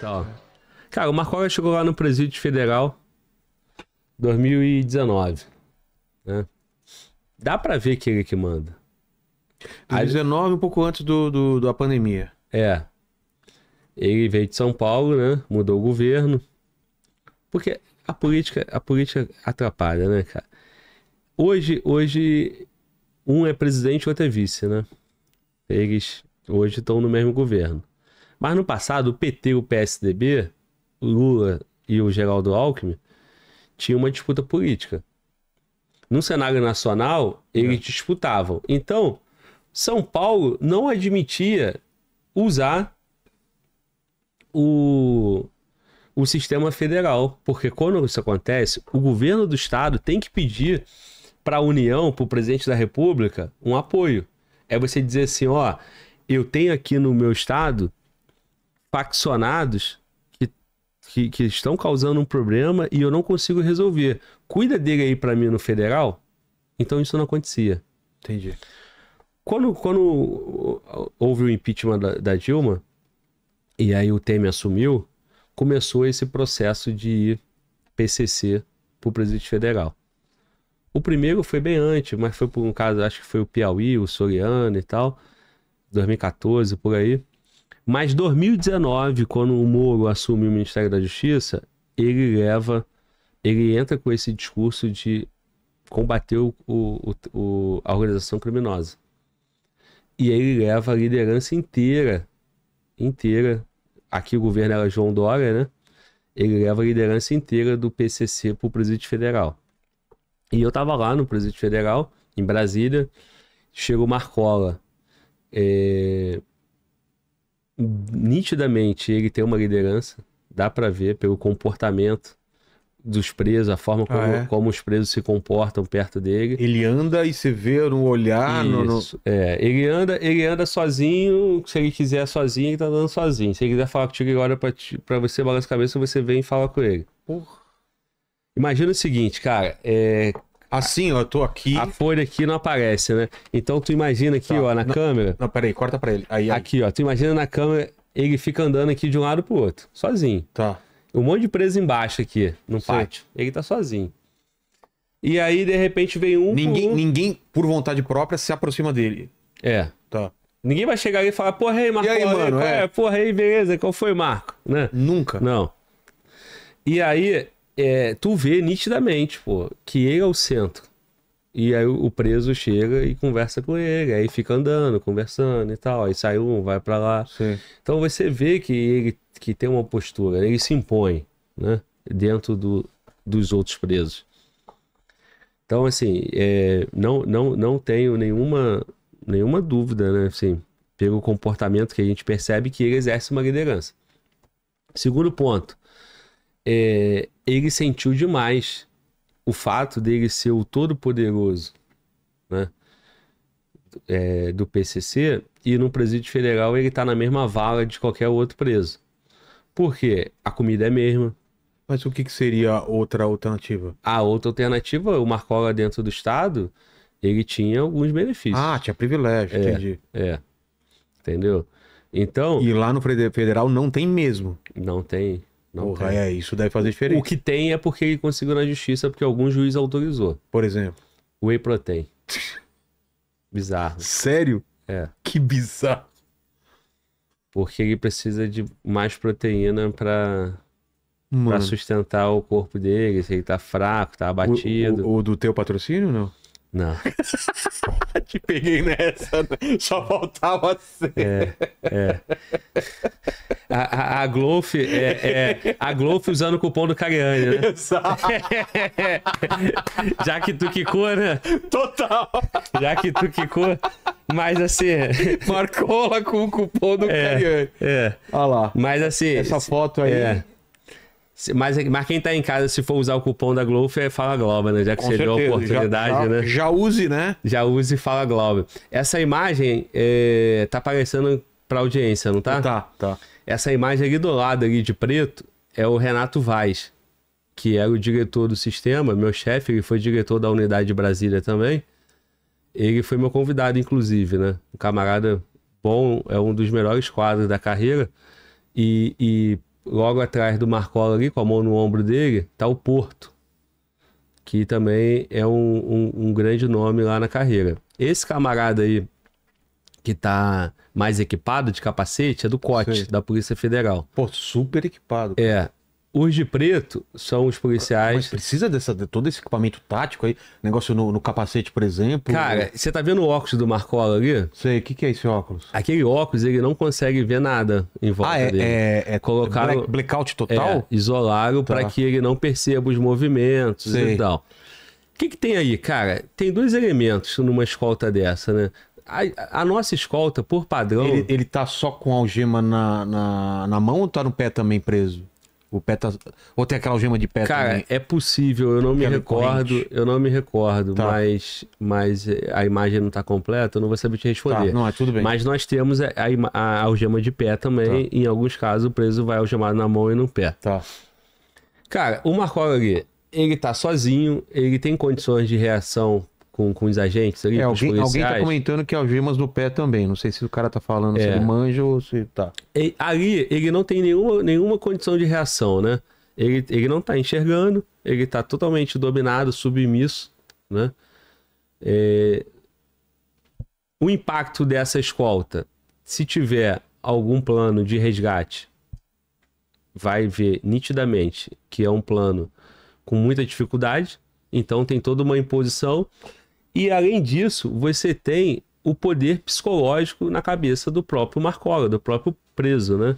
Tá, cara, o Marcola chegou lá no presídio federal 2019, né? Dá pra ver que ele que manda. 2019, um pouco antes do, do, da pandemia. É. Ele veio de São Paulo, né? Mudou o governo. Porque a política, a política atrapalha, né, cara? Hoje, hoje um é presidente e outro é vice, né? Eles hoje estão no mesmo governo. Mas no passado, o PT o PSDB, o Lula e o Geraldo Alckmin, tinham uma disputa política. No cenário nacional, eles é. disputavam. Então, São Paulo não admitia usar o, o sistema federal, porque quando isso acontece, o governo do estado tem que pedir para a União, para o presidente da República, um apoio. É você dizer assim: ó, eu tenho aqui no meu estado faccionados que, que, que estão causando um problema e eu não consigo resolver. Cuida dele aí para mim no federal. Então isso não acontecia. Entendi. Quando, quando houve o impeachment da, da Dilma, e aí o Temer assumiu, começou esse processo de PCC para o presidente federal. O primeiro foi bem antes, mas foi por um caso, acho que foi o Piauí, o Soriano e tal, 2014, por aí. Mas 2019, quando o Moro assume o Ministério da Justiça, ele leva, ele entra com esse discurso de combater o, o, o, a organização criminosa. E ele leva a liderança inteira, inteira, aqui o governo era João Dória, né? Ele leva a liderança inteira do PCC para o Presidente Federal. E eu estava lá no Presidente Federal, em Brasília, chega o Marcola. É nitidamente ele tem uma liderança, dá para ver pelo comportamento dos presos, a forma como, ah, é? como, os presos se comportam perto dele. Ele anda e se vê no olhar. No, no... É, ele anda, ele anda sozinho, se ele quiser sozinho, ele tá andando sozinho. Se ele quiser falar contigo, ele olha pra, ti, pra você, balança a cabeça, você vem e fala com ele. Porra. Imagina o seguinte, cara, é, Assim, ó, eu tô aqui. A folha aqui não aparece, né? Então tu imagina aqui, tá. ó, na não, câmera. Não, peraí, corta pra ele. Aí, aí. Aqui, ó, tu imagina na câmera, ele fica andando aqui de um lado pro outro, sozinho. Tá. Um monte de preso embaixo aqui, no pátio. Ele tá sozinho. E aí, de repente, vem um. Ninguém, por um... ninguém, por vontade própria, se aproxima dele. É. Tá. Ninguém vai chegar ali e falar, porra, aí, Marco, e aí, mano, é, é, porra, aí, beleza, qual foi, Marco? Né? Nunca. Não. E aí, é, tu vê nitidamente, pô, que ele é o centro. E aí o preso chega e conversa com ele, aí fica andando, conversando e tal, aí sai um, vai para lá. Sim. Então você vê que ele que tem uma postura, ele se impõe, né, dentro do, dos outros presos. Então assim, é, não, não, não tenho nenhuma, nenhuma dúvida, né, assim, pelo comportamento que a gente percebe que ele exerce uma liderança. Segundo ponto, é, ele sentiu demais o fato dele ser o todo-poderoso né? É, do PCC e no presídio federal ele está na mesma vala de qualquer outro preso. Porque a comida é a mesma. Mas o que, que seria outra alternativa? A outra alternativa, o Marcola dentro do Estado, ele tinha alguns benefícios. Ah, tinha privilégio, é, entendi. É. Entendeu? Então. E lá no Federal não tem mesmo. Não tem. Não Porra, tem. é, isso deve fazer diferença. O que tem é porque ele conseguiu na justiça, porque algum juiz autorizou. Por exemplo. Whey protein. Bizarro. Sério? É. Que bizarro. Porque ele precisa de mais proteína pra, pra sustentar o corpo dele, se ele tá fraco, tá abatido. O, o, o do teu patrocínio, não? Não. Te peguei nessa, né? só faltava ser. É, é. A, a, a Glof, é, é, a Glof usando o cupom do Cariani, né? Exato. já que tu quicou, né? Total. Já que tu quicou. Mas assim. marcou lá com o cupom do é, Cariani. É. Olha lá. Mas assim. Essa foto aí. É. Mas, mas quem está em casa, se for usar o cupom da Globo, é Fala Globo, né? Já que Com você certeza. deu a oportunidade, já, tá. já, né? Já use, né? Já use Fala Globo. Essa imagem é, tá aparecendo pra audiência, não tá? Tá, tá. Essa imagem ali do lado, ali de preto, é o Renato Vaz, que era o diretor do sistema, meu chefe, ele foi diretor da unidade de Brasília também. Ele foi meu convidado, inclusive, né? Um camarada bom, é um dos melhores quadros da carreira. E, e logo atrás do Marcola ali, com a mão no ombro dele, tá o Porto, que também é um, um, um grande nome lá na carreira. Esse camarada aí, que tá mais equipado de capacete, é do COT, Sim. da Polícia Federal. Pô, super equipado. Cara. É, os de preto são os policiais. Mas precisa dessa, de todo esse equipamento tático aí? Negócio no, no capacete, por exemplo? Cara, você tá vendo o óculos do Marcola ali? Sei, o que, que é esse óculos? Aquele óculos, ele não consegue ver nada em volta ah, é, dele. É, é colocaram, black, blackout é, total? É, isolaram tá. para que ele não perceba os movimentos Sei. e tal. O que, que tem aí, cara? Tem dois elementos numa escolta dessa, né? A, a, nossa escolta, por padrão. Ele, ele tá só com algema na, na, na mão ou tá no pé também preso? O pé tá... Ou tem aquela algema de pé Cara, também? é possível, eu não me é recordo, corrente. eu não me recordo, Tá. mas, mas a imagem não está completa, eu não vou saber te Tá, responder. não, é tudo bem. Mas nós temos a, a a algema de pé também, tá. em alguns casos o preso vai algemado na mão e no pé. Tá. Cara, o Marco ali, ele tá sozinho, ele tem condições de reação com, com os agentes? É, alguém, alguém tá comentando que algemas é no pé também. Não sei se o cara tá falando é. se ele manja ou se tá. E, ali ele não tem nenhuma, nenhuma condição de reação, né? Ele, ele não tá enxergando, ele tá totalmente dominado, submisso, né? É... O impacto dessa escolta, se tiver algum plano de resgate, vai ver nitidamente que é um plano com muita dificuldade, então tem toda uma imposição e além disso, você tem o poder psicológico na cabeça do próprio Marcola, do próprio preso, né?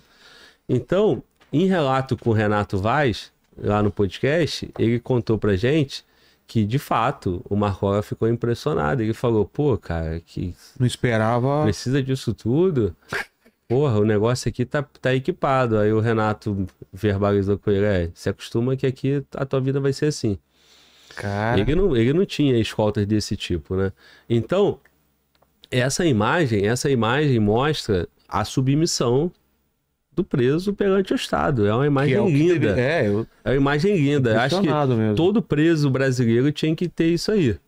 Então, em relato com o Renato Vaz, lá no podcast, ele contou pra gente que, de fato, o Marcola ficou impressionado. Ele falou, pô, cara, que... Não esperava... Precisa disso tudo? Porra, o negócio aqui tá, tá equipado. Aí o Renato verbalizou com ele, é, se acostuma que aqui a tua vida vai ser assim. Cara. Ele não, ele não tinha escoltas desse tipo, né? Então, essa imagem, essa imagem mostra a submissão do preso perante o Estado. É uma é imagem é linda. Deve... É, eu... é uma imagem linda. Acho que mesmo. todo preso brasileiro tinha que ter isso aí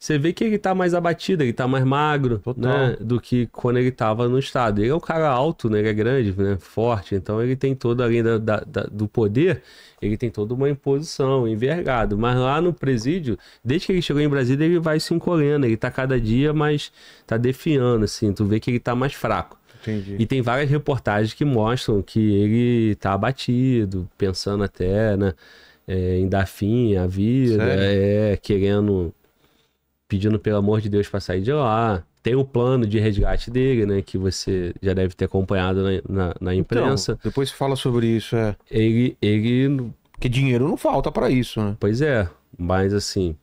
você vê que ele tá mais abatido, ele tá mais magro, Total. né? Do que quando ele tava no estado. Ele é um cara alto, né? Ele é grande, né? Forte. Então ele tem todo, além da, da, da, do poder, ele tem toda uma imposição, envergado. Mas lá no presídio, desde que ele chegou em Brasília, ele vai se encolhendo. Ele tá cada dia mais. tá defiando, assim. Tu vê que ele tá mais fraco. Entendi. E tem várias reportagens que mostram que ele tá abatido, pensando até, né? É, em dar fim à vida, é, querendo pedindo pelo amor de Deus para sair de lá. Tem o plano de resgate dele, né? Que você já deve ter acompanhado na, na, na então, imprensa. Então, depois fala sobre isso, é. Ele. ele... que dinheiro não falta para isso, né? Pois é, mas assim.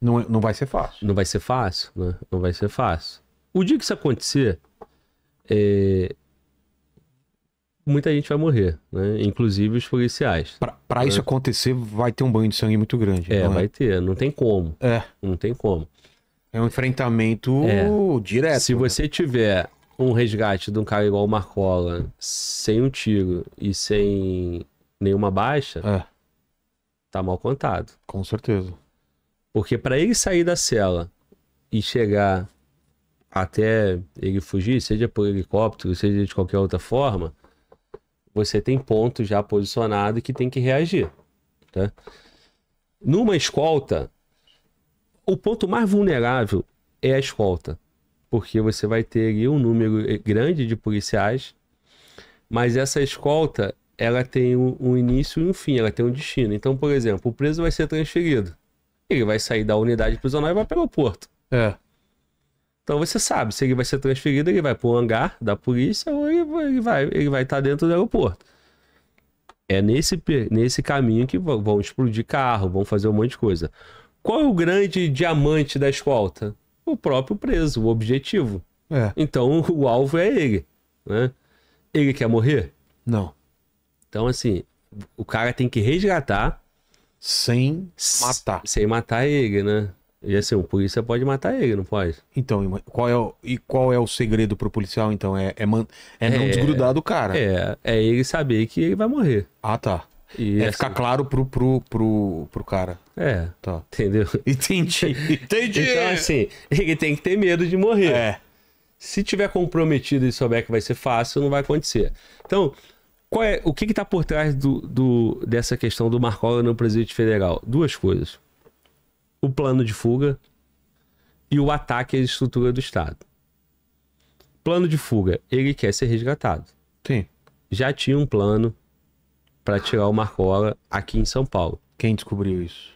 Não, é, não vai ser fácil. Não vai ser fácil, né? Não vai ser fácil. O dia que isso acontecer, é, muita gente vai morrer, né? inclusive os policiais. Para né? isso acontecer, vai ter um banho de sangue muito grande. É, é, vai ter, não tem como. É. Não tem como. É um enfrentamento é. direto. Se né? você tiver um resgate de um cara igual o Marcola, sem um tiro e sem nenhuma baixa, é. tá mal contado. Com certeza. Porque para ele sair da cela e chegar até ele fugir, seja por helicóptero, seja de qualquer outra forma, você tem pontos já posicionados que tem que reagir. Tá? Numa escolta, o ponto mais vulnerável é a escolta, porque você vai ter ali um número grande de policiais, mas essa escolta ela tem um início e um fim, ela tem um destino. Então, por exemplo, o preso vai ser transferido. Ele vai sair da unidade prisional e vai para o aeroporto. É. Então você sabe se ele vai ser transferido, ele vai para o hangar da polícia ou ele vai ele vai ele vai estar tá dentro do aeroporto. É nesse nesse caminho que vão explodir carro, vão fazer um monte de coisa. Qual é o grande diamante da escolta? O próprio preso, o objetivo. É. Então o alvo é ele, né? Ele quer morrer? Não. Então assim, o cara tem que resgatar sem matar. Sem matar ele, né? E assim, o polícia pode matar ele, não pode? Então, qual é o, e qual é o segredo pro policial, então? É, é, man, é não é, desgrudar do cara. É, é ele saber que ele vai morrer. Ah, tá. E é assim, ficar claro pro, pro, pro, pro cara. É. Tá. Entendeu? Entendi. Entendi. Então, assim, ele tem que ter medo de morrer. É. Se tiver comprometido e souber que vai ser fácil, não vai acontecer. Então, qual é, o que está por trás do, do, dessa questão do Marcola no presidente federal? Duas coisas o plano de fuga e o ataque à estrutura do Estado. Plano de fuga, ele quer ser resgatado. Sim. Já tinha um plano para tirar o Marcola aqui em São Paulo. Quem descobriu isso?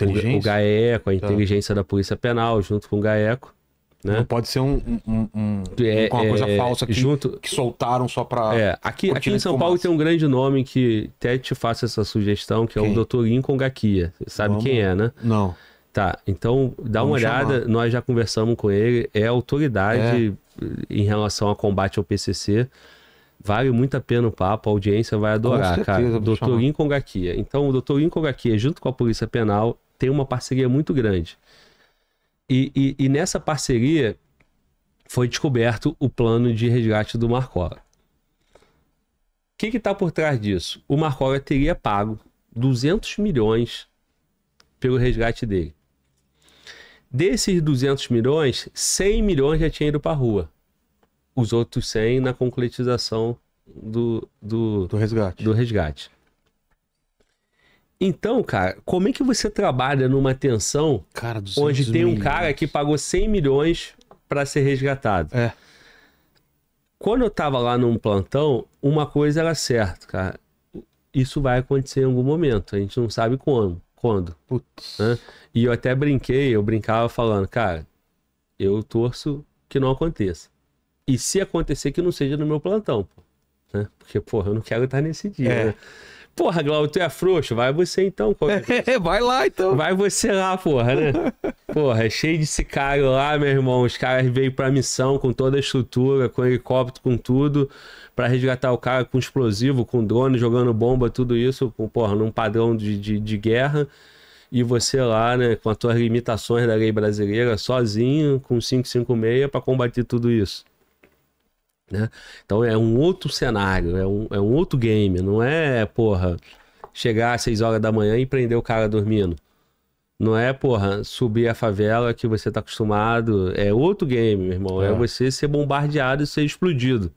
O, o GAECO, a tá. inteligência tá. da Polícia Penal, junto com o GAECO. Né? Não pode ser um, um, um é, uma coisa é, falsa que, junto... que soltaram só para. É, aqui, aqui em São Paulo tem um grande nome que até te faço essa sugestão, que quem? é o Dr. Lincoln Gaquia. Você sabe Vamos... quem é, né? Não. Tá, então dá Vamos uma olhada, chamar. nós já conversamos com ele, é autoridade é. em relação ao combate ao PCC. Vale muito a pena o papo, a audiência vai adorar, certeza, cara. Dr. Lincoln Gaquia. Então, o Dr. Lincoln Gaquia, junto com a Polícia Penal, tem uma parceria muito grande. E, e, e nessa parceria foi descoberto o plano de resgate do Marcora. O que está por trás disso? O Marcora teria pago 200 milhões pelo resgate dele. Desses 200 milhões, 100 milhões já tinha ido para a rua. Os outros 100 na concretização do, do, do resgate. Do resgate. Então, cara, como é que você trabalha numa tensão onde tem um milhões. cara que pagou 100 milhões para ser resgatado? É. Quando eu tava lá num plantão, uma coisa era certa, cara. Isso vai acontecer em algum momento, a gente não sabe quando. quando né? E eu até brinquei, eu brincava falando, cara, eu torço que não aconteça. E se acontecer, que não seja no meu plantão. Né? Porque, porra, eu não quero estar nesse dia. É. Né? Porra, Glau, tu é frouxo, vai você então. É, vai lá então. Vai você lá, porra, né? porra, é cheio de sicário lá, meu irmão. Os caras veio pra missão com toda a estrutura, com helicóptero, com tudo, para resgatar o cara com explosivo, com drone, jogando bomba, tudo isso, com, porra, num padrão de, de, de guerra e você lá, né, com as suas limitações da lei brasileira, sozinho, com 556, para combater tudo isso. Né? Então é um outro cenário, é um, é um outro game. Não é, porra, chegar às 6 horas da manhã e prender o cara dormindo. Não é, porra, subir a favela que você tá acostumado. É outro game, meu irmão. É, é você ser bombardeado e ser explodido.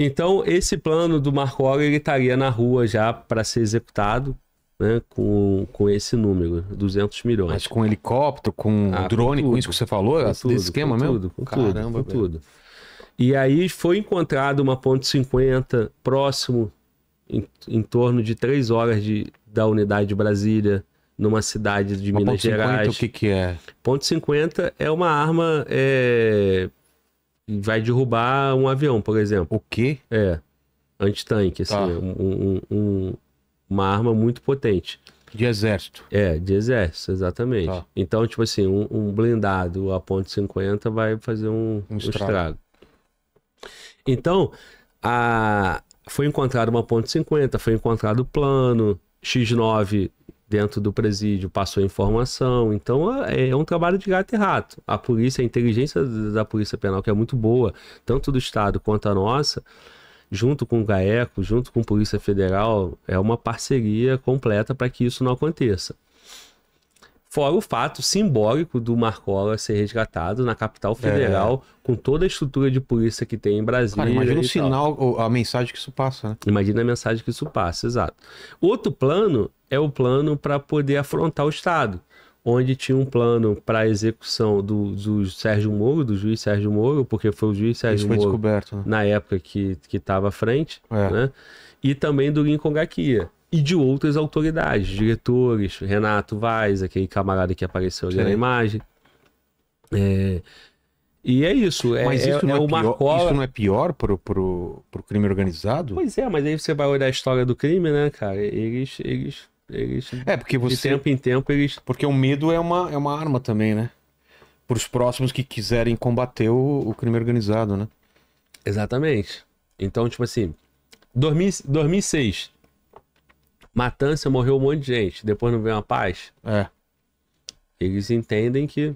Então, esse plano do Marco ele estaria na rua já para ser executado, né, com, com esse número, 200 milhões. Mas com helicóptero, com ah, drone, com, com, isso que você falou, com tudo, esquema com mesmo? Tudo, com Caramba, tudo, com tudo. E aí foi encontrado uma ponte 50 próximo, em, em torno de três horas de, da unidade de Brasília, numa cidade de uma Minas ponto Gerais. 50, o que, que é? Ponto 50 é uma arma. É... Vai derrubar um avião, por exemplo. O quê? É. Antitanque, assim. Tá. Um, um, um, uma arma muito potente. De exército. É, de exército, exatamente. Tá. Então, tipo assim, um, blindado a ponto 50 vai fazer um, estrago. estrago. Então, a, foi encontrado uma ponte 50, foi encontrado o plano, X9 dentro do presídio passou informação. Então é, é um trabalho de gato e rato. A polícia, a inteligência da Polícia Penal, que é muito boa, tanto do Estado quanto a nossa, junto com o GAECO, junto com a Polícia Federal, é uma parceria completa para que isso não aconteça. Fora o fato simbólico do Marcola ser resgatado na capital é. federal, é. com toda a estrutura de polícia que tem em Brasília. Cara, imagina o sinal, a mensagem que isso passa, né? Imagina a mensagem que isso passa, exato. Outro plano é o plano para poder afrontar o Estado, onde tinha um plano para execução do, do, Sérgio Moro, do juiz Sérgio Moro, porque foi o juiz Sérgio isso Moro foi descoberto, né? na época que estava à frente, é. né? e também do Lincoln Gaquia e de outras autoridades, diretores, Renato Vaz, aquele camarada que apareceu ali Sim. na imagem. É... E é isso. É, mas é, isso, é, não é, é pior, para isso não é pior pro, pro, pro crime organizado? Pois é, mas aí você vai olhar a história do crime, né, cara? Eles. eles, eles é, porque você. De tempo em tempo eles. Porque o medo é uma, é uma arma também, né? Para os próximos que quiserem combater o, o crime organizado, né? Exatamente. Então, tipo assim. 2000, 2006, matança, morreu um monte de gente. Depois não vem uma paz. É. Eles entendem que.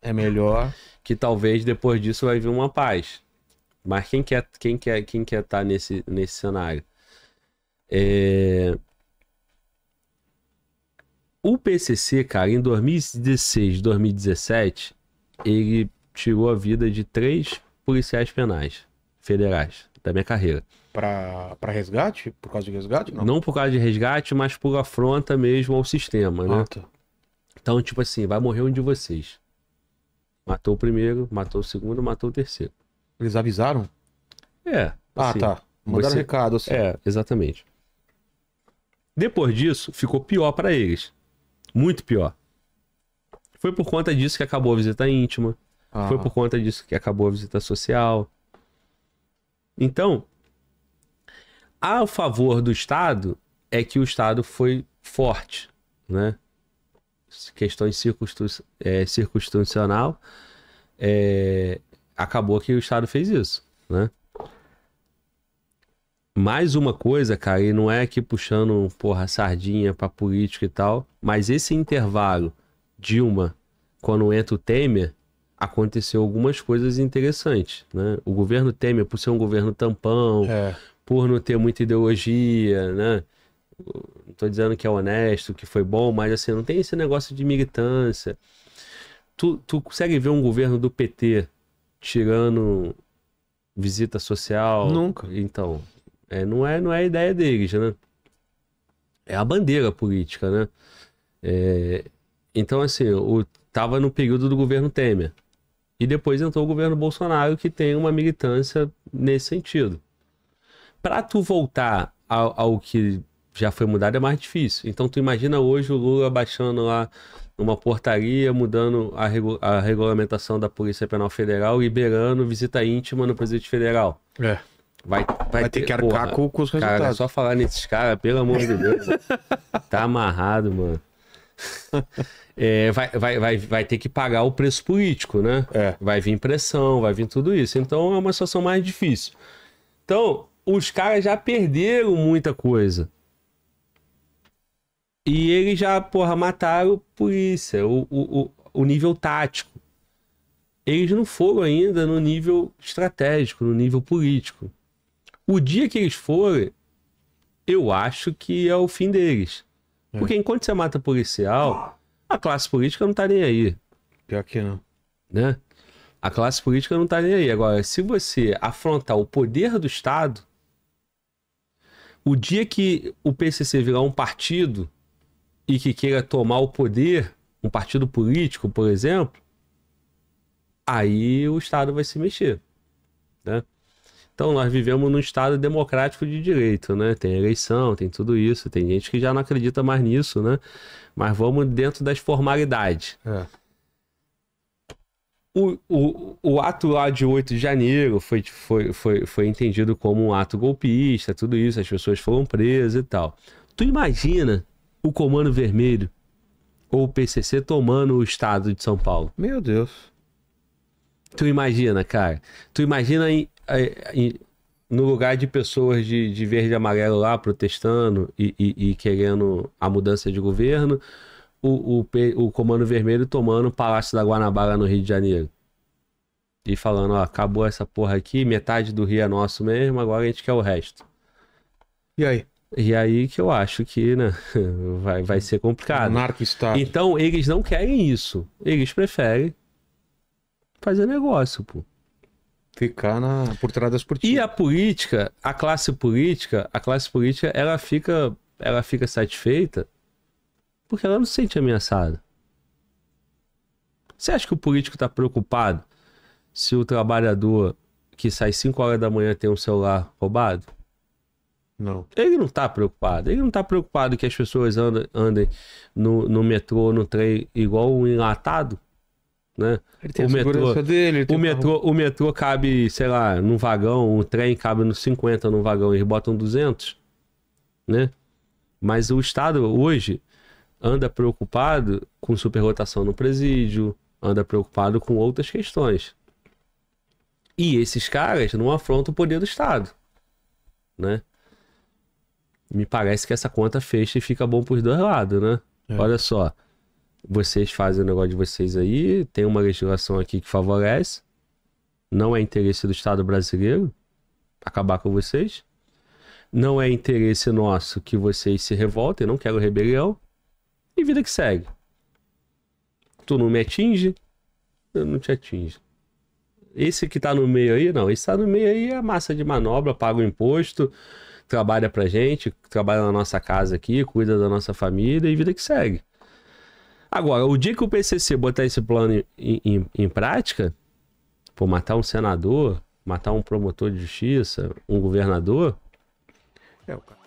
É melhor. Que talvez depois disso vai vir uma paz. Mas quem quer quem quer, quem quer estar tá nesse, nesse cenário? É... O PCC, cara, em 2016, 2017, ele tirou a vida de três policiais penais federais da minha carreira para resgate? Por causa de resgate? Não. não por causa de resgate, mas por afronta mesmo ao sistema, né? Ah, tá. Então, tipo assim, vai morrer um de vocês. Matou o primeiro, matou o segundo, matou o terceiro. Eles avisaram? É. Ah, assim, tá. Mandaram você... recado, assim. É, exatamente. Depois disso, ficou pior para eles. Muito pior. Foi por conta disso que acabou a visita íntima. Ah. Foi por conta disso que acabou a visita social. Então, a favor do Estado é que o Estado foi forte, né? Questões é, circunstancial é, acabou que o Estado fez isso, né? Mais uma coisa, cara, e não é aqui puxando, porra, sardinha pra política e tal, mas esse intervalo, Dilma, quando entra o Temer, aconteceu algumas coisas interessantes, né? O governo Temer, por ser um governo tampão, é por não ter muita ideologia, né? Não tô dizendo que é honesto, que foi bom, mas assim, não tem esse negócio de militância. Tu, tu consegue ver um governo do PT tirando visita social? Nunca. Então, é, não, é, não é a ideia deles, né? É a bandeira política, né? É, então, assim, o, tava no período do governo Temer. E depois entrou o governo Bolsonaro, que tem uma militância nesse sentido para tu voltar ao, ao que já foi mudado é mais difícil. Então tu imagina hoje o Lula baixando lá uma portaria, mudando a, regu a regulamentação da Polícia Penal Federal, liberando visita íntima no presidente federal. É. Vai, vai, vai ter, que arcar porra, com, os é resultados. Cara, só falar nesses caras, pelo amor de Deus. tá amarrado, mano. É, vai, vai, vai, vai ter que pagar o preço político, né? É. Vai vir pressão, vai vir tudo isso. Então é uma situação mais difícil. Então, os caras já perderam muita coisa. E eles já, porra, mataram polícia, o, o, o nível tático. Eles não foram ainda no nível estratégico, no nível político. O dia que eles forem, eu acho que é o fim deles. É. Porque enquanto você mata policial, a classe política não tá nem aí. Pior que não. Né? A classe política não tá nem aí. Agora, se você afrontar o poder do Estado, o dia que o PCC virar um partido e que queira tomar o poder, um partido político, por exemplo, aí o Estado vai se mexer, né? Então nós vivemos num Estado democrático de direito, né? Tem eleição, tem tudo isso, tem gente que já não acredita mais nisso, né? Mas vamos dentro das formalidades. É. O, o, o ato lá de 8 de janeiro foi, foi, foi, foi entendido como um ato golpista, tudo isso, as pessoas foram presas e tal. Tu imagina o Comando Vermelho ou o PCC tomando o estado de São Paulo? Meu Deus. Tu imagina, cara? Tu imagina em, é, em, no lugar de pessoas de, de verde e amarelo lá protestando e, e, e querendo a mudança de governo, o, o, o Comando Vermelho tomando o Palácio da Guanabara no Rio de Janeiro. E falando, ó, acabou essa porra aqui, metade do Rio é nosso mesmo, agora a gente quer o resto. E aí? E aí que eu acho que, né, vai, vai ser complicado. Anarco-estado. Então, eles não querem isso. Eles preferem fazer negócio, pô. Ficar na, por trás das cortinas. E a política, a classe política, a classe política, ela fica, ela fica satisfeita porque ela não se sente ameaçada. Você acha que o político está preocupado se o trabalhador que sai 5 horas da manhã tem um celular roubado? Não. Ele não está preocupado. Ele não está preocupado que as pessoas andem, andem no, no metrô, no trem, igual um enlatado. Né? o metrô, dele, o, metrô o metrô cabe, sei lá, num vagão, um trem cabe nos 50 no vagão, eles botam 200, né? Mas o Estado hoje anda preocupado com superrotação no presídio, anda preocupado com outras questões. E esses caras não afrontam o poder do Estado, né? Me parece que essa conta fecha e fica bom pros dois lados, né? É. Olha só, vocês fazem o negócio de vocês aí, tem uma legislação aqui que favorece, não é interesse do Estado brasileiro acabar com vocês, não é interesse nosso que vocês se revoltem, não quero rebelião, e vida que segue. Tu não me atinge, eu não te atinge. Esse que tá no meio aí, não. Esse tá no meio aí é massa de manobra, paga o imposto, trabalha pra gente, trabalha na nossa casa aqui, cuida da nossa família e vida que segue. Agora, o dia que o PCC botar esse plano em, em, em prática, por matar um senador, matar um promotor de justiça, um governador. É, o cara